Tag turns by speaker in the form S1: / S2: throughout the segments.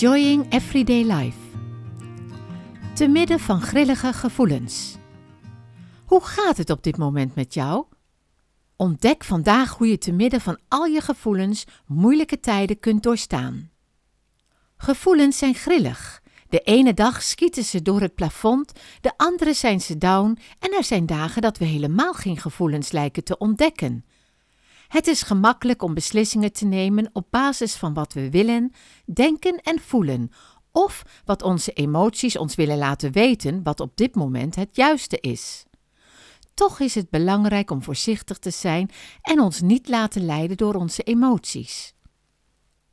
S1: Enjoying Everyday Life. Te midden van grillige gevoelens. Hoe gaat het op dit moment met jou? Ontdek vandaag hoe je te midden van al je gevoelens moeilijke tijden kunt doorstaan. Gevoelens zijn grillig. De ene dag schieten ze door het plafond, de andere zijn ze down en er zijn dagen dat we helemaal geen gevoelens lijken te ontdekken. Het is gemakkelijk om beslissingen te nemen op basis van wat we willen, denken en voelen, of wat onze emoties ons willen laten weten wat op dit moment het juiste is. Toch is het belangrijk om voorzichtig te zijn en ons niet laten leiden door onze emoties.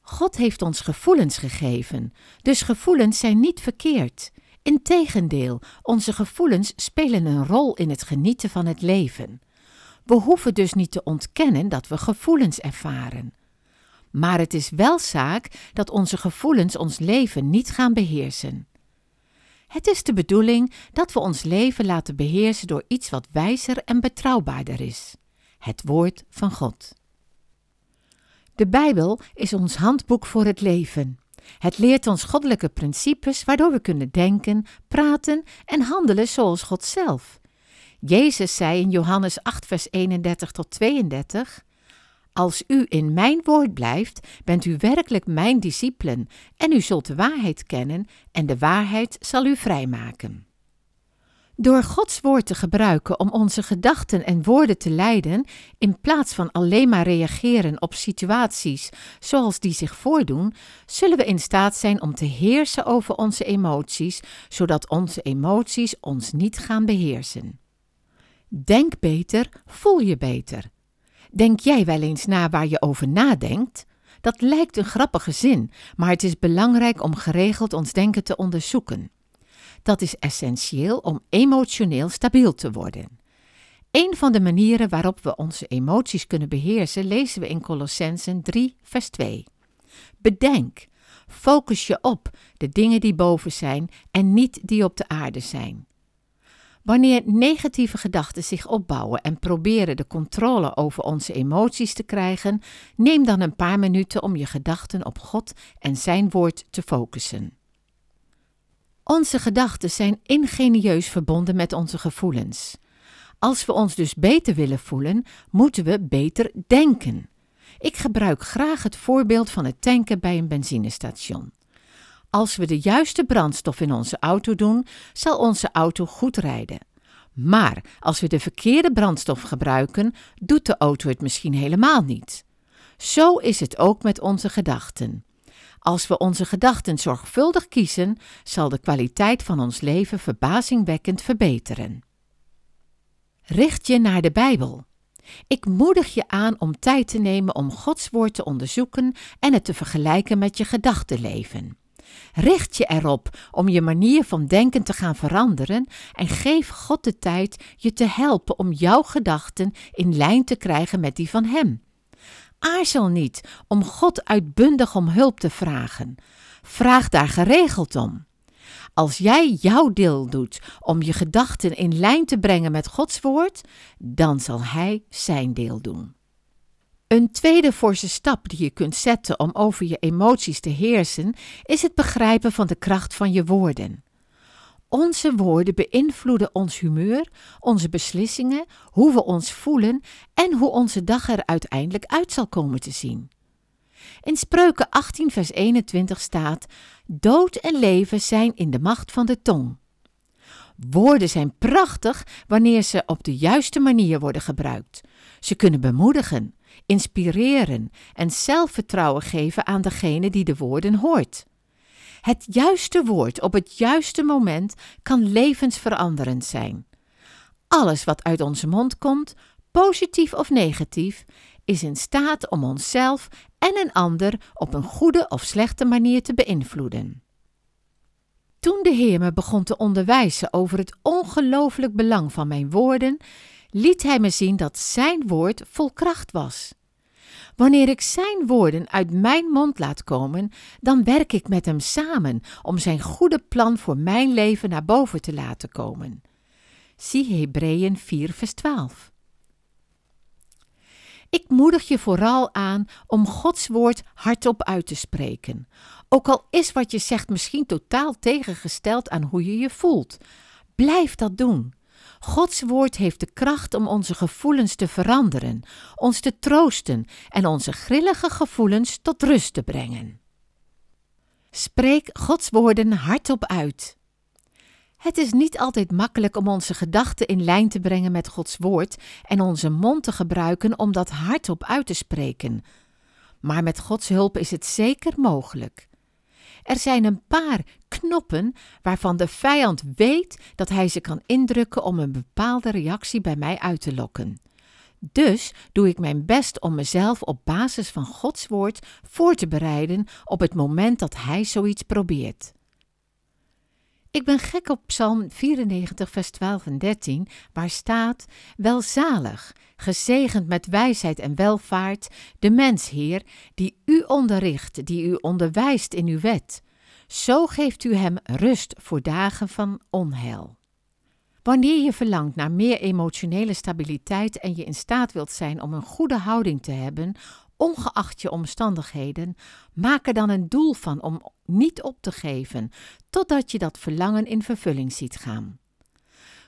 S1: God heeft ons gevoelens gegeven, dus gevoelens zijn niet verkeerd. Integendeel, onze gevoelens spelen een rol in het genieten van het leven. We hoeven dus niet te ontkennen dat we gevoelens ervaren. Maar het is wel zaak dat onze gevoelens ons leven niet gaan beheersen. Het is de bedoeling dat we ons leven laten beheersen door iets wat wijzer en betrouwbaarder is: het woord van God. De Bijbel is ons handboek voor het leven. Het leert ons goddelijke principes waardoor we kunnen denken, praten en handelen zoals God zelf. Jezus zei in Johannes 8, vers 31 tot 32: Als u in mijn woord blijft, bent u werkelijk mijn discipelen, en u zult de waarheid kennen, en de waarheid zal u vrijmaken. Door Gods woord te gebruiken om onze gedachten en woorden te leiden, in plaats van alleen maar reageren op situaties zoals die zich voordoen, zullen we in staat zijn om te heersen over onze emoties, zodat onze emoties ons niet gaan beheersen. Denk beter, voel je beter. Denk jij wel eens na waar je over nadenkt? Dat lijkt een grappige zin, maar het is belangrijk om geregeld ons denken te onderzoeken. Dat is essentieel om emotioneel stabiel te worden. Een van de manieren waarop we onze emoties kunnen beheersen lezen we in Colossensen 3, vers 2. Bedenk, focus je op de dingen die boven zijn en niet die op de aarde zijn. Wanneer negatieve gedachten zich opbouwen en proberen de controle over onze emoties te krijgen, neem dan een paar minuten om je gedachten op God en Zijn woord te focussen. Onze gedachten zijn ingenieus verbonden met onze gevoelens. Als we ons dus beter willen voelen, moeten we beter denken. Ik gebruik graag het voorbeeld van het tanken bij een benzinestation. Als we de juiste brandstof in onze auto doen, zal onze auto goed rijden. Maar als we de verkeerde brandstof gebruiken, doet de auto het misschien helemaal niet. Zo is het ook met onze gedachten. Als we onze gedachten zorgvuldig kiezen, zal de kwaliteit van ons leven verbazingwekkend verbeteren. Richt je naar de Bijbel. Ik moedig je aan om tijd te nemen om Gods woord te onderzoeken en het te vergelijken met je gedachtenleven. Richt je erop om je manier van denken te gaan veranderen en geef God de tijd je te helpen om jouw gedachten in lijn te krijgen met die van Hem. Aarzel niet om God uitbundig om hulp te vragen. Vraag daar geregeld om. Als jij jouw deel doet om je gedachten in lijn te brengen met Gods woord, dan zal Hij zijn deel doen. Een tweede forse stap die je kunt zetten om over je emoties te heersen, is het begrijpen van de kracht van je woorden. Onze woorden beïnvloeden ons humeur, onze beslissingen, hoe we ons voelen en hoe onze dag er uiteindelijk uit zal komen te zien. In Spreuken 18, vers 21 staat: Dood en leven zijn in de macht van de tong. Woorden zijn prachtig wanneer ze op de juiste manier worden gebruikt. Ze kunnen bemoedigen, inspireren en zelfvertrouwen geven aan degene die de woorden hoort. Het juiste woord op het juiste moment kan levensveranderend zijn. Alles wat uit onze mond komt, positief of negatief, is in staat om onszelf en een ander op een goede of slechte manier te beïnvloeden. Toen de Heer me begon te onderwijzen over het ongelooflijk belang van mijn woorden, liet hij me zien dat zijn woord vol kracht was. Wanneer ik zijn woorden uit mijn mond laat komen, dan werk ik met hem samen om zijn goede plan voor mijn leven naar boven te laten komen. Zie Hebreeën 4, vers 12. Ik moedig je vooral aan om Gods woord hardop uit te spreken. Ook al is wat je zegt misschien totaal tegengesteld aan hoe je je voelt, blijf dat doen. Gods woord heeft de kracht om onze gevoelens te veranderen, ons te troosten en onze grillige gevoelens tot rust te brengen. Spreek Gods woorden hardop uit. Het is niet altijd makkelijk om onze gedachten in lijn te brengen met Gods woord en onze mond te gebruiken om dat hardop uit te spreken. Maar met Gods hulp is het zeker mogelijk. Er zijn een paar knoppen waarvan de vijand weet dat hij ze kan indrukken om een bepaalde reactie bij mij uit te lokken. Dus doe ik mijn best om mezelf op basis van Gods woord voor te bereiden op het moment dat hij zoiets probeert. Ik ben gek op Psalm 94, vers 12 en 13, waar staat: Welzalig, gezegend met wijsheid en welvaart, de mens, Heer, die u onderricht, die u onderwijst in uw wet. Zo geeft u hem rust voor dagen van onheil. Wanneer je verlangt naar meer emotionele stabiliteit en je in staat wilt zijn om een goede houding te hebben, ongeacht je omstandigheden, maak er dan een doel van om niet op te geven, totdat je dat verlangen in vervulling ziet gaan.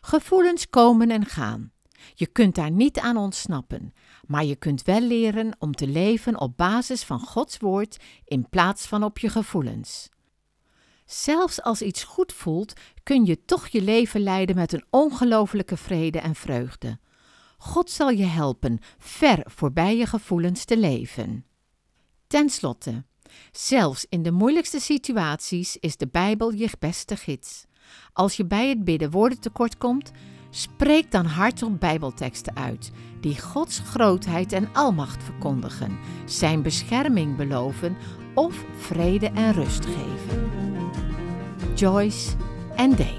S1: Gevoelens komen en gaan. Je kunt daar niet aan ontsnappen, maar je kunt wel leren om te leven op basis van Gods woord in plaats van op je gevoelens. Zelfs als iets goed voelt, kun je toch je leven leiden met een ongelooflijke vrede en vreugde. God zal je helpen ver voorbij je gevoelens te leven. Ten slotte, zelfs in de moeilijkste situaties is de Bijbel je beste gids. Als je bij het bidden woorden tekort komt, spreek dan hardop Bijbelteksten uit die Gods grootheid en almacht verkondigen, zijn bescherming beloven of vrede en rust geven. Joyce en Dave.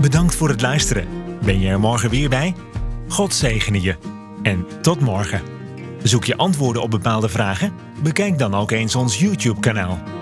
S1: Bedankt voor het luisteren. Ben je er morgen weer bij? God zegene je. En tot morgen. Zoek je antwoorden op bepaalde vragen? Bekijk dan ook eens ons YouTube-kanaal.